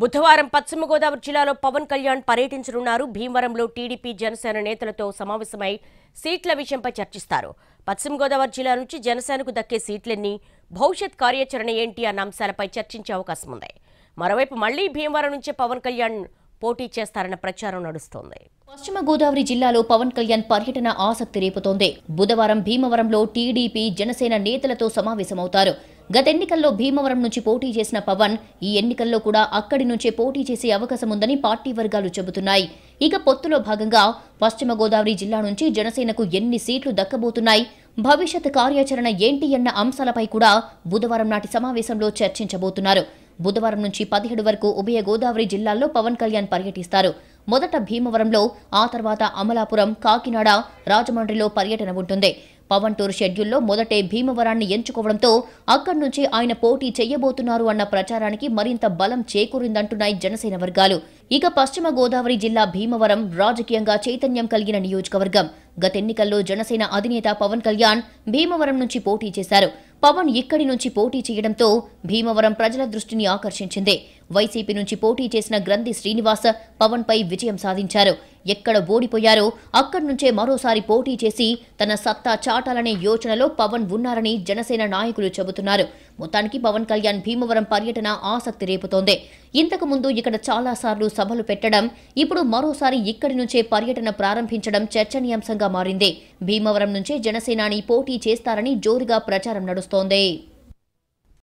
బుధవారం పశ్చిమ గోదావరి జిల్లాలో పవన్ కళ్యాణ్ పర్యటించనున్నారు భీమవరంలో టీడీపీ జనసేన నేతలతో సమావేశమై సీట్ల విషయంపై చర్చిస్తారు పశ్చిమ గోదావరి జిల్లా నుంచి జనసేనకు దక్కే సీట్లన్నీ భవిష్యత్ కార్యాచరణ ఏంటి అన్న అంశాలపై చర్చించే అవకాశం ఉంది మరోవైపు మళ్లీ భీమవరం నుంచే పవన్ కళ్యాణ్ పోటీ చేస్తారన్న ప్రచారం నడుస్తోంది పశ్చిమ గోదావరి జిల్లాలో పవన్ కళ్యాణ్ పర్యటన ఆసక్తి రేపుతోంది బుధవారం భీమవరంలో టీడీపీ జనసేన నేతలతో సమావేశమవుతారు గత ఎన్నికల్లో భీమవరం నుంచి పోటీ చేసిన పవన్ ఈ ఎన్నికల్లో కూడా అక్కడి నుంచే పోటీ చేసే అవకాశం ఉందని పార్టీ వర్గాలు చెబుతున్నాయి ఇక పొత్తులో భాగంగా పశ్చిమ గోదావరి జిల్లా నుంచి జనసేనకు ఎన్ని సీట్లు దక్కబోతున్నాయి భవిష్యత్ కార్యాచరణ ఏంటి అన్న అంశాలపై కూడా బుధవారం నాటి సమావేశంలో చర్చించబోతున్నారు బుధవారం నుంచి పదిహేడు వరకు ఉభయ గోదావరి జిల్లాల్లో పవన్ కళ్యాణ్ పర్యటిస్తారు మొదట భీమవరంలో ఆ తర్వాత అమలాపురం కాకినాడ రాజమండ్రిలో పర్యటన ఉంటుంది పవన్ టూర్ షెడ్యూల్లో మొదటే భీమవరాన్ని ఎంచుకోవడంతో అక్కడి నుంచి ఆయన పోటీ చేయబోతున్నారు అన్న ప్రచారానికి మరింత బలం చేకూరిందంటున్నాయి జనసేన వర్గాలు ఇక పశ్చిమ గోదావరి జిల్లా భీమవరం రాజకీయంగా చైతన్యం కలిగిన నియోజకవర్గం గత ఎన్నికల్లో జనసేన అధినేత పవన్ కళ్యాణ్ భీమవరం నుంచి పోటీ చేశారు పవన్ ఇక్కడి నుంచి పోటీ చేయడంతో భీమవరం ప్రజల దృష్టిని ఆకర్షించింది వైసీపీ నుంచి పోటీ చేసిన గ్రంథి శ్రీనివాస్ పవన్ పై విజయం సాధించారు ఎక్కడ ఓడిపోయారో అక్కడి నుంచే మరోసారి పోటీ చేసి తన సత్తా చాటాలనే యోచనలో పవన్ ఉన్నారని జనసేన నాయకులు చెబుతున్నారు మొత్తానికి పవన్ కళ్యాణ్ భీమవరం పర్యటన ఆసక్తి రేపుతోంది ఇంతకు ముందు ఇక్కడ చాలాసార్లు సభలు పెట్టడం ఇప్పుడు మరోసారి ఇక్కడి నుంచే పర్యటన ప్రారంభించడం చర్చనీయాంశంగా మారింది భీమవరం నుంచే జనసేనాని పోటీ చేస్తారని జోరుగా ప్రచారం నడుస్తోంది